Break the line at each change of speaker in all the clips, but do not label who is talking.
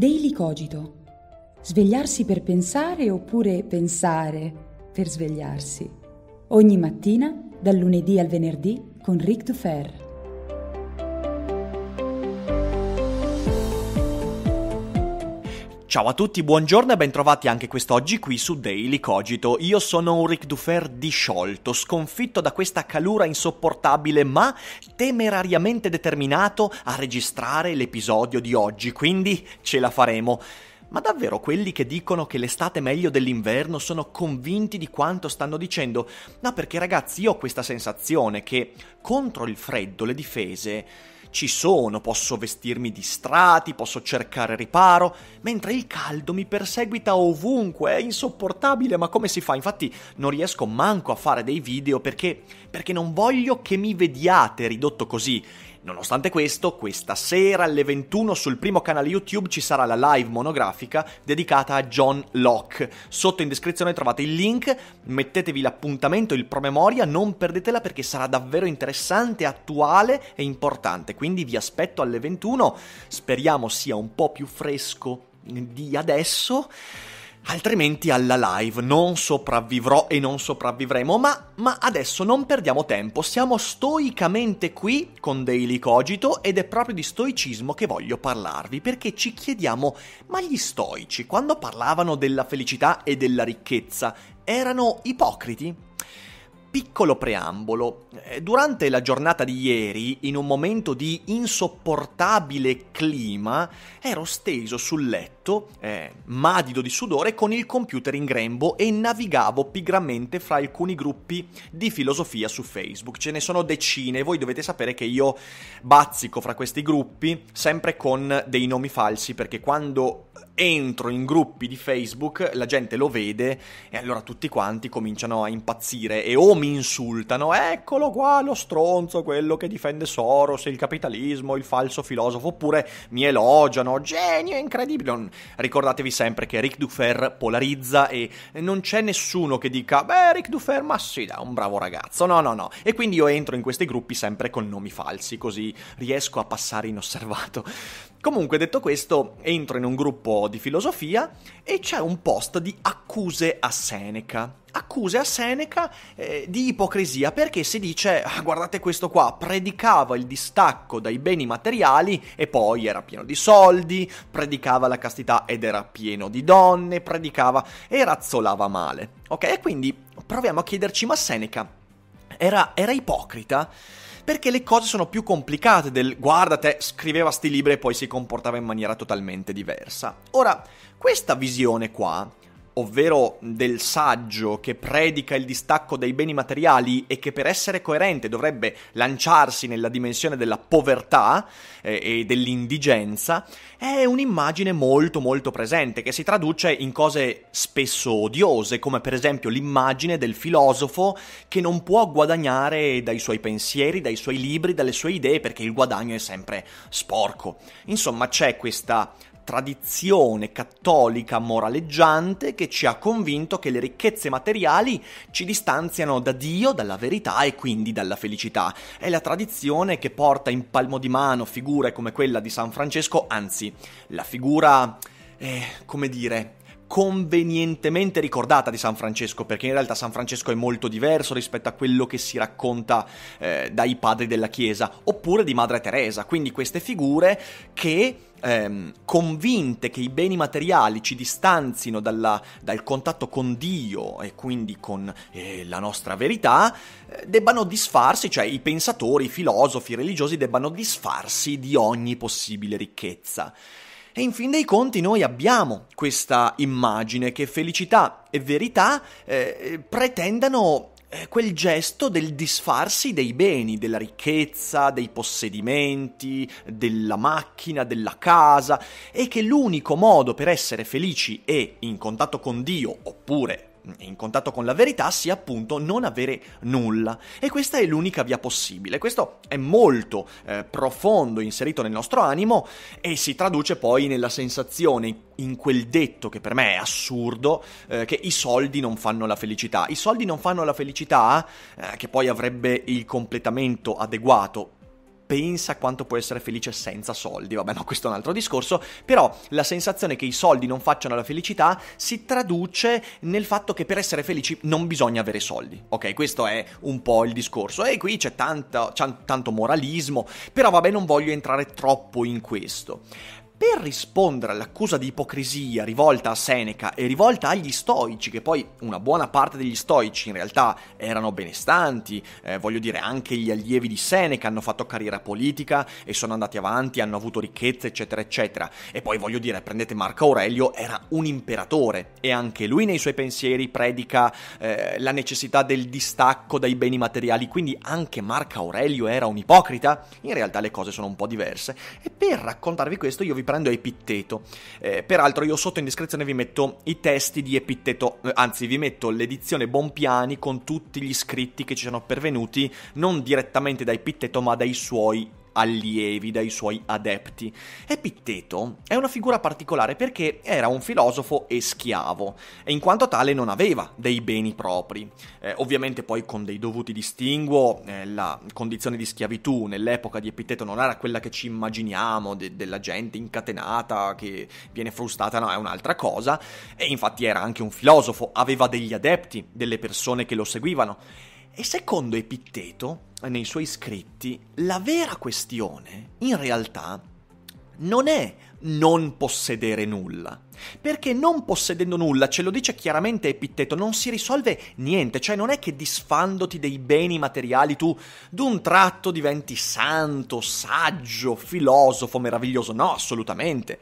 Daily Cogito. Svegliarsi per pensare oppure pensare per svegliarsi. Ogni mattina, dal lunedì al venerdì, con Rick Dufer. Ciao a tutti, buongiorno e bentrovati anche quest'oggi qui su Daily Cogito. Io sono Ulrich Dufer disciolto, sconfitto da questa calura insopportabile, ma temerariamente determinato a registrare l'episodio di oggi, quindi ce la faremo. Ma davvero quelli che dicono che l'estate è meglio dell'inverno sono convinti di quanto stanno dicendo? No, perché ragazzi, io ho questa sensazione che contro il freddo le difese ci sono, posso vestirmi di strati, posso cercare riparo, mentre il caldo mi perseguita ovunque, è insopportabile, ma come si fa? Infatti non riesco manco a fare dei video perché, perché non voglio che mi vediate ridotto così Nonostante questo, questa sera alle 21 sul primo canale YouTube ci sarà la live monografica dedicata a John Locke. Sotto in descrizione trovate il link, mettetevi l'appuntamento, il promemoria, non perdetela perché sarà davvero interessante, attuale e importante. Quindi vi aspetto alle 21, speriamo sia un po' più fresco di adesso altrimenti alla live non sopravvivrò e non sopravvivremo, ma, ma adesso non perdiamo tempo, siamo stoicamente qui con Daily Cogito ed è proprio di stoicismo che voglio parlarvi, perché ci chiediamo, ma gli stoici quando parlavano della felicità e della ricchezza erano ipocriti? piccolo preambolo. Eh, durante la giornata di ieri, in un momento di insopportabile clima, ero steso sul letto, eh, madido di sudore, con il computer in grembo e navigavo pigramente fra alcuni gruppi di filosofia su Facebook. Ce ne sono decine, voi dovete sapere che io bazzico fra questi gruppi sempre con dei nomi falsi, perché quando entro in gruppi di Facebook, la gente lo vede e allora tutti quanti cominciano a impazzire e o mi insultano, eccolo qua lo stronzo, quello che difende Soros, il capitalismo, il falso filosofo, oppure mi elogiano, genio incredibile. Non... Ricordatevi sempre che Ric Dufer polarizza e non c'è nessuno che dica, beh Ric Dufer, ma sì, da un bravo ragazzo, no, no, no. E quindi io entro in questi gruppi sempre con nomi falsi, così riesco a passare inosservato. Comunque, detto questo, entro in un gruppo di filosofia e c'è un post di accuse a Seneca. Accuse a Seneca eh, di ipocrisia perché si dice, ah, guardate questo qua, predicava il distacco dai beni materiali e poi era pieno di soldi, predicava la castità ed era pieno di donne, predicava e razzolava male. Ok, e quindi proviamo a chiederci, ma Seneca era, era ipocrita? perché le cose sono più complicate del guarda te scriveva sti libri e poi si comportava in maniera totalmente diversa. Ora, questa visione qua ovvero del saggio che predica il distacco dai beni materiali e che per essere coerente dovrebbe lanciarsi nella dimensione della povertà eh, e dell'indigenza, è un'immagine molto molto presente che si traduce in cose spesso odiose, come per esempio l'immagine del filosofo che non può guadagnare dai suoi pensieri, dai suoi libri, dalle sue idee perché il guadagno è sempre sporco. Insomma, c'è questa tradizione cattolica moraleggiante che ci ha convinto che le ricchezze materiali ci distanziano da Dio, dalla verità e quindi dalla felicità. È la tradizione che porta in palmo di mano figure come quella di San Francesco, anzi, la figura... Eh, come dire, convenientemente ricordata di San Francesco, perché in realtà San Francesco è molto diverso rispetto a quello che si racconta eh, dai padri della Chiesa, oppure di Madre Teresa, quindi queste figure che ehm, convinte che i beni materiali ci distanzino dalla, dal contatto con Dio e quindi con eh, la nostra verità, eh, debbano disfarsi, cioè i pensatori, i filosofi, i religiosi debbano disfarsi di ogni possibile ricchezza. E in fin dei conti noi abbiamo questa immagine che felicità e verità eh, eh pretendano eh, quel gesto del disfarsi dei beni, della ricchezza, dei possedimenti, della macchina, della casa, e che l'unico modo per essere felici e in contatto con Dio, oppure in contatto con la verità sia appunto non avere nulla. E questa è l'unica via possibile. Questo è molto eh, profondo, inserito nel nostro animo e si traduce poi nella sensazione, in quel detto che per me è assurdo, eh, che i soldi non fanno la felicità. I soldi non fanno la felicità, eh, che poi avrebbe il completamento adeguato pensa quanto può essere felice senza soldi, vabbè no, questo è un altro discorso, però la sensazione che i soldi non facciano la felicità si traduce nel fatto che per essere felici non bisogna avere soldi, ok? Questo è un po' il discorso e qui c'è tanto, c'è tanto moralismo, però vabbè non voglio entrare troppo in questo per rispondere all'accusa di ipocrisia rivolta a Seneca e rivolta agli stoici, che poi una buona parte degli stoici in realtà erano benestanti, eh, voglio dire anche gli allievi di Seneca hanno fatto carriera politica e sono andati avanti, hanno avuto ricchezze, eccetera, eccetera. E poi voglio dire, prendete Marco Aurelio, era un imperatore e anche lui nei suoi pensieri predica eh, la necessità del distacco dai beni materiali, quindi anche Marco Aurelio era un ipocrita? In realtà le cose sono un po' diverse e per raccontarvi questo io vi prendo Epitteto. Eh, peraltro io sotto in descrizione vi metto i testi di Epitteto, eh, anzi vi metto l'edizione Bompiani con tutti gli scritti che ci sono pervenuti, non direttamente da Epitteto ma dai suoi allievi, dai suoi adepti. Epitteto è una figura particolare perché era un filosofo e schiavo e in quanto tale non aveva dei beni propri. Eh, ovviamente poi con dei dovuti distinguo eh, la condizione di schiavitù nell'epoca di Epitteto non era quella che ci immaginiamo de- della gente incatenata che viene frustata, no, è un'altra cosa e infatti era anche un filosofo, aveva degli adepti, delle persone che lo seguivano e secondo Epitteto, nei suoi scritti, la vera questione, in realtà, non è non possedere nulla. Perché non possedendo nulla, ce lo dice chiaramente Epitteto, non si risolve niente, cioè non è che disfandoti dei beni materiali tu d'un tratto diventi santo, saggio, filosofo, meraviglioso, no, assolutamente.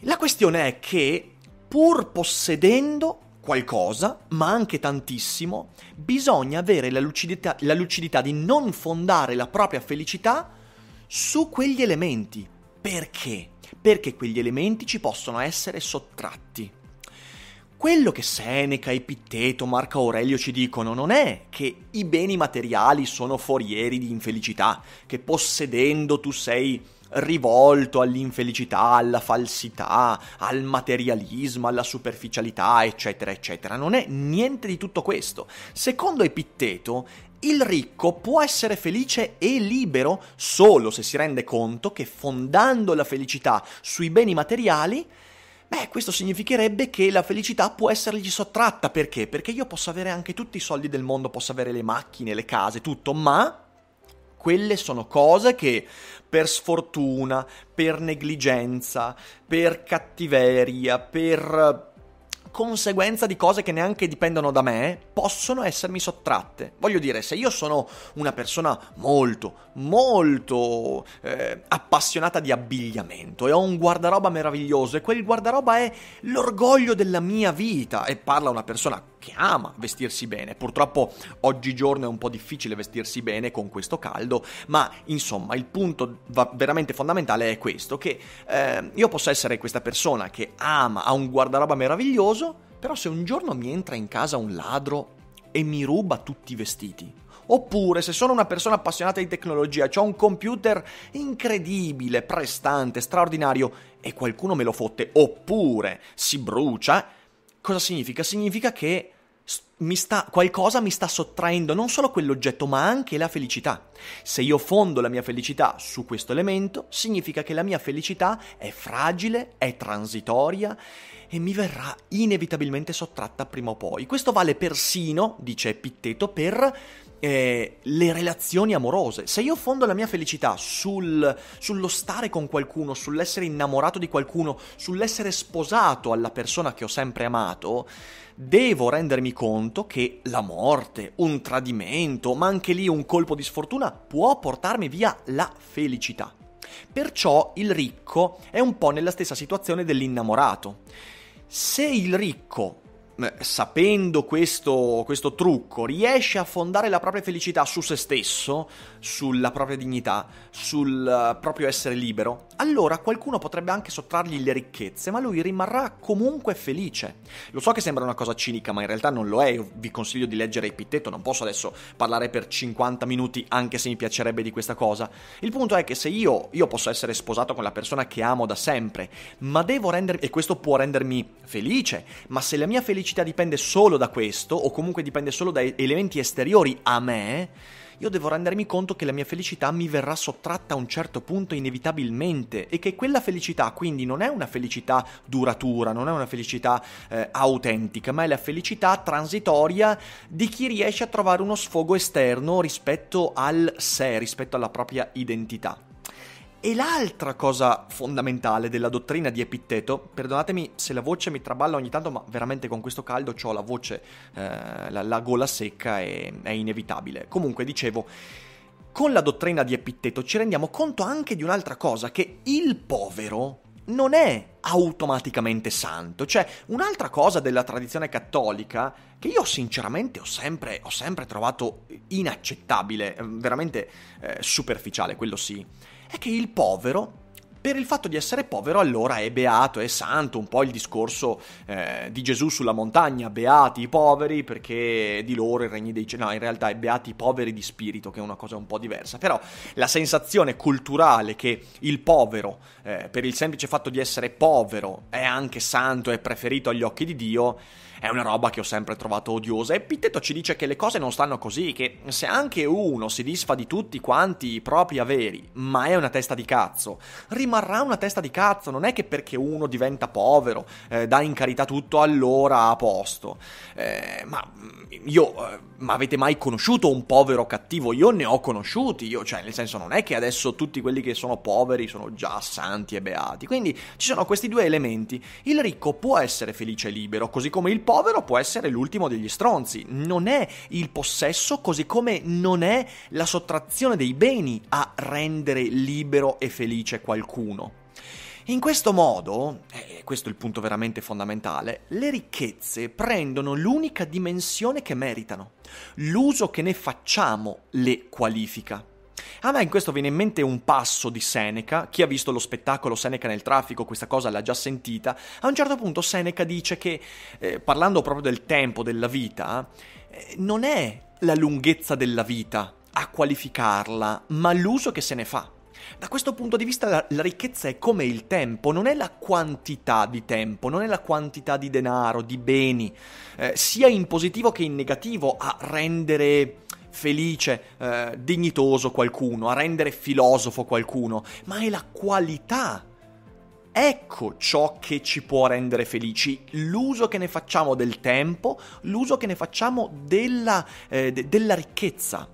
La questione è che pur possedendo qualcosa, ma anche tantissimo, bisogna avere la lucidità, la lucidità di non fondare la propria felicità su quegli elementi. Perché? Perché quegli elementi ci possono essere sottratti. Quello che Seneca, Epitteto, Marco Aurelio ci dicono non è che i beni materiali sono forieri di infelicità, che possedendo tu sei rivolto all'infelicità, alla falsità, al materialismo, alla superficialità, eccetera, eccetera. Non è niente di tutto questo. Secondo Epitteto, il ricco può essere felice e libero solo se si rende conto che fondando la felicità sui beni materiali, beh, questo significherebbe che la felicità può essergli sottratta. Perché? Perché io posso avere anche tutti i soldi del mondo, posso avere le macchine, le case, tutto, ma quelle sono cose che per sfortuna, per negligenza, per cattiveria, per conseguenza di cose che neanche dipendono da me possono essermi sottratte. Voglio dire, se io sono una persona molto, molto eh, appassionata di abbigliamento e ho un guardaroba meraviglioso e quel guardaroba è l'orgoglio della mia vita e parla una persona che ama vestirsi bene. Purtroppo oggigiorno è un po' difficile vestirsi bene con questo caldo, ma insomma il punto va- veramente fondamentale è questo, che eh, io possa essere questa persona che ama, ha un guardaroba meraviglioso, però se un giorno mi entra in casa un ladro e mi ruba tutti i vestiti, Oppure, se sono una persona appassionata di tecnologia, ho un computer incredibile, prestante, straordinario e qualcuno me lo fotte, oppure si brucia, cosa significa? Significa che mi sta, qualcosa mi sta sottraendo non solo quell'oggetto ma anche la felicità. Se io fondo la mia felicità su questo elemento, significa che la mia felicità è fragile, è transitoria e mi verrà inevitabilmente sottratta prima o poi. Questo vale persino, dice Epitteto, per eh, le relazioni amorose. Se io fondo la mia felicità sul, sullo stare con qualcuno, sull'essere innamorato di qualcuno, sull'essere sposato alla persona che ho sempre amato, devo rendermi conto che la morte, un tradimento, ma anche lì un colpo di sfortuna può portarmi via la felicità. Perciò il ricco è un po' nella stessa situazione dell'innamorato. Se il ricco eh, sapendo questo, questo trucco, riesce a fondare la propria felicità su se stesso, sulla propria dignità, sul eh, proprio essere libero, allora qualcuno potrebbe anche sottrargli le ricchezze, ma lui rimarrà comunque felice. Lo so che sembra una cosa cinica, ma in realtà non lo è. Io vi consiglio di leggere Epitteto, non posso adesso parlare per 50 minuti, anche se mi piacerebbe di questa cosa. Il punto è che se io, io posso essere sposato con la persona che amo da sempre, ma devo rendermi, e questo può rendermi felice, ma se la mia felicità felicità dipende solo da questo, o comunque dipende solo da elementi esteriori a me, io devo rendermi conto che la mia felicità mi verrà sottratta a un certo punto inevitabilmente e che quella felicità quindi non è una felicità duratura, non è una felicità eh, autentica, ma è la felicità transitoria di chi riesce a trovare uno sfogo esterno rispetto al sé, rispetto alla propria identità. E l'altra cosa fondamentale della dottrina di Epitteto, perdonatemi se la voce mi traballa ogni tanto, ma veramente con questo caldo ho la voce, eh, la, la, gola secca e è inevitabile. Comunque, dicevo, con la dottrina di Epitteto ci rendiamo conto anche di un'altra cosa, che il povero non è automaticamente santo. Cioè, un'altra cosa della tradizione cattolica che io sinceramente ho sempre, ho sempre trovato inaccettabile, eh, veramente eh, superficiale, quello sì è che il povero per il fatto di essere povero allora è beato, è santo, un po' il discorso eh, di Gesù sulla montagna, beati i poveri perché di loro il regno dei cieli, no in realtà è beati i poveri di spirito che è una cosa un po' diversa, però la sensazione culturale che il povero eh, per il semplice fatto di essere povero è anche santo, è preferito agli occhi di Dio è una roba che ho sempre trovato odiosa. E Pitteto ci dice che le cose non stanno così, che se anche uno si disfa di tutti quanti i propri averi, ma è una testa di cazzo, rimarrà una testa di cazzo. Non è che perché uno diventa povero, eh, dà in carità tutto, allora a posto. Eh, ma mm, io, eh, ma avete mai conosciuto un povero cattivo? Io ne ho conosciuti, io, cioè, nel senso, non è che adesso tutti quelli che sono poveri sono già santi e beati. Quindi ci sono questi due elementi. Il ricco può essere felice e libero, così come il povero può essere l'ultimo degli stronzi, non è il possesso così come non è la sottrazione dei beni a rendere libero e felice qualcuno. In questo modo, e questo è il punto veramente fondamentale, le ricchezze prendono l'unica dimensione che meritano. L'uso che ne facciamo le qualifica. Ah, a me in questo viene in mente un passo di Seneca, chi ha visto lo spettacolo Seneca nel traffico questa cosa l'ha già sentita, a un certo punto Seneca dice che, eh, parlando proprio del tempo, della vita, eh, non è la lunghezza della vita a qualificarla, ma l'uso che se ne fa. Da questo punto di vista la, la, ricchezza è come il tempo, non è la quantità di tempo, non è la quantità di denaro, di beni, eh, sia in positivo che in negativo a rendere felice, eh, dignitoso qualcuno, a rendere filosofo qualcuno, ma è la qualità Ecco ciò che ci può rendere felici, l'uso che ne facciamo del tempo, l'uso che ne facciamo della, eh, de- della ricchezza.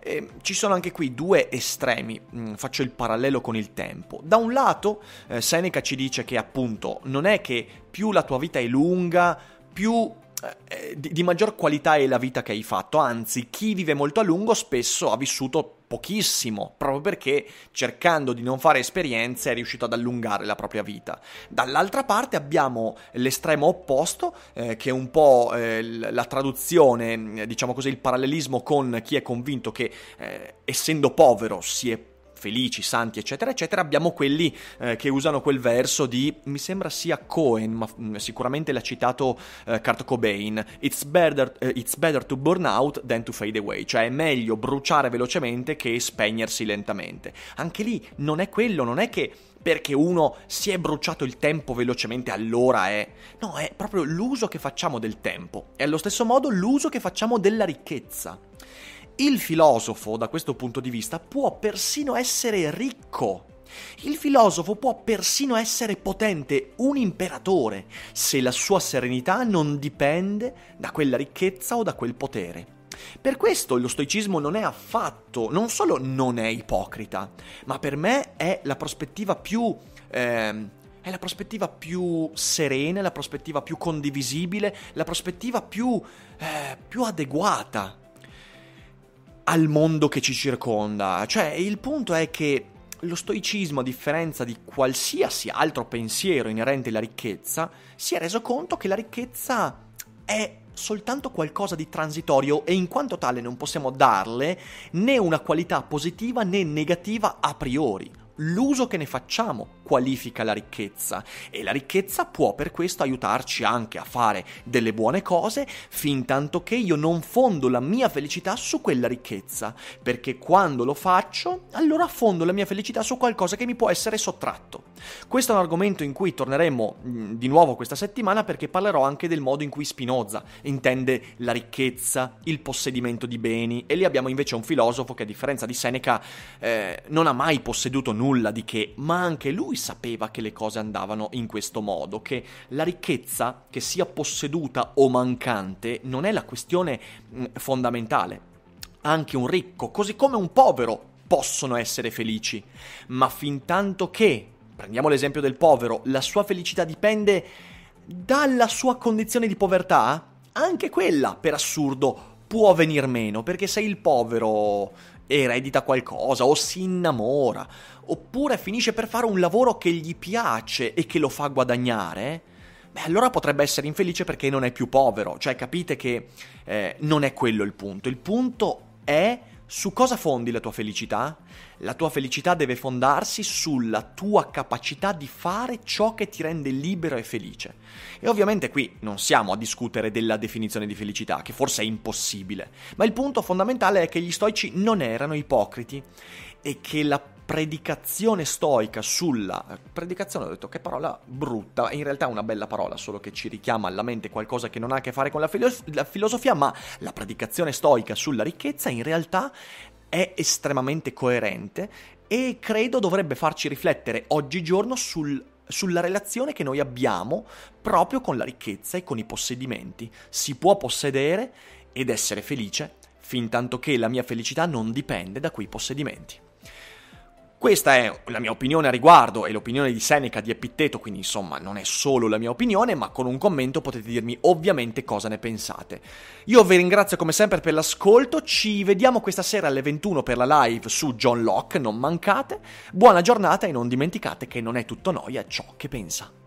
Eh, ci sono anche qui due estremi, mm, faccio il parallelo con il tempo. Da un lato eh, Seneca ci dice che appunto non è che più la tua vita è lunga, più eh, eh, di, di, maggior qualità è la vita che hai fatto, anzi chi vive molto a lungo spesso ha vissuto pochissimo, proprio perché cercando di non fare esperienze è riuscito ad allungare la propria vita. Dall'altra parte abbiamo l'estremo opposto, eh, che è un po' eh, la traduzione, diciamo così, il parallelismo con chi è convinto che eh, essendo povero si è felici, santi, eccetera, eccetera, abbiamo quelli eh, che usano quel verso di, mi sembra sia Cohen, ma mm, sicuramente l'ha citato eh, Kurt Cobain, it's better, uh, it's better to burn out than to fade away, cioè è meglio bruciare velocemente che spegnersi lentamente. Anche lì non è quello, non è che perché uno si è bruciato il tempo velocemente allora è... No, è proprio l'uso che facciamo del tempo e allo stesso modo l'uso che facciamo della ricchezza. Il filosofo, da questo punto di vista, può persino essere ricco. Il filosofo può persino essere potente, un imperatore, se la sua serenità non dipende da quella ricchezza o da quel potere. Per questo lo stoicismo non è affatto, non solo non è ipocrita, ma per me è la prospettiva più... Eh, è la prospettiva più serena, la prospettiva più condivisibile, la prospettiva più, eh, più adeguata al mondo che ci circonda. Cioè, il punto è che lo stoicismo, a differenza di qualsiasi altro pensiero inerente alla ricchezza, si è reso conto che la ricchezza è soltanto qualcosa di transitorio e in quanto tale non possiamo darle né una qualità positiva né negativa a priori l'uso che ne facciamo qualifica la ricchezza e la ricchezza può per questo aiutarci anche a fare delle buone cose fin tanto che io non fondo la mia felicità su quella ricchezza, perché quando lo faccio allora fondo la mia felicità su qualcosa che mi può essere sottratto. Questo è un argomento in cui torneremo mm, di nuovo questa settimana perché parlerò anche del modo in cui Spinoza intende la ricchezza, il possedimento di beni e lì abbiamo invece un filosofo che a differenza di Seneca eh, non ha mai posseduto nulla nulla di che, ma anche lui sapeva che le cose andavano in questo modo, che la ricchezza, che sia posseduta o mancante, non è la questione mm, fondamentale. Anche un ricco, così come un povero, possono essere felici, ma fin tanto che, prendiamo l'esempio del povero, la sua felicità dipende dalla sua condizione di povertà, anche quella, per assurdo, può venir meno, perché se il povero eredita qualcosa o si innamora oppure finisce per fare un lavoro che gli piace e che lo fa guadagnare, beh allora potrebbe essere infelice perché non è più povero, cioè capite che eh, non è quello il punto, il punto è su cosa fondi la tua felicità? La tua felicità deve fondarsi sulla tua capacità di fare ciò che ti rende libero e felice. E ovviamente qui non siamo a discutere della definizione di felicità, che forse è impossibile, ma il punto fondamentale è che gli stoici non erano ipocriti e che la predicazione stoica sulla predicazione, ho detto che parola brutta, in realtà è una bella parola, solo che ci richiama alla mente qualcosa che non ha a che fare con la, filo- la filosofia, ma la predicazione stoica sulla ricchezza in realtà è estremamente coerente e credo dovrebbe farci riflettere oggigiorno sul sulla relazione che noi abbiamo proprio con la ricchezza e con i possedimenti. Si può possedere ed essere felice fin tanto che la mia felicità non dipende da quei possedimenti. Questa è la mia opinione a riguardo e l'opinione di Seneca di Epitteto, quindi insomma non è solo la mia opinione, ma con un commento potete dirmi ovviamente cosa ne pensate. Io vi ringrazio come sempre per l'ascolto, ci vediamo questa sera alle 21 per la live su John Locke, non mancate. Buona giornata e non dimenticate che non è tutto noia ciò che pensa.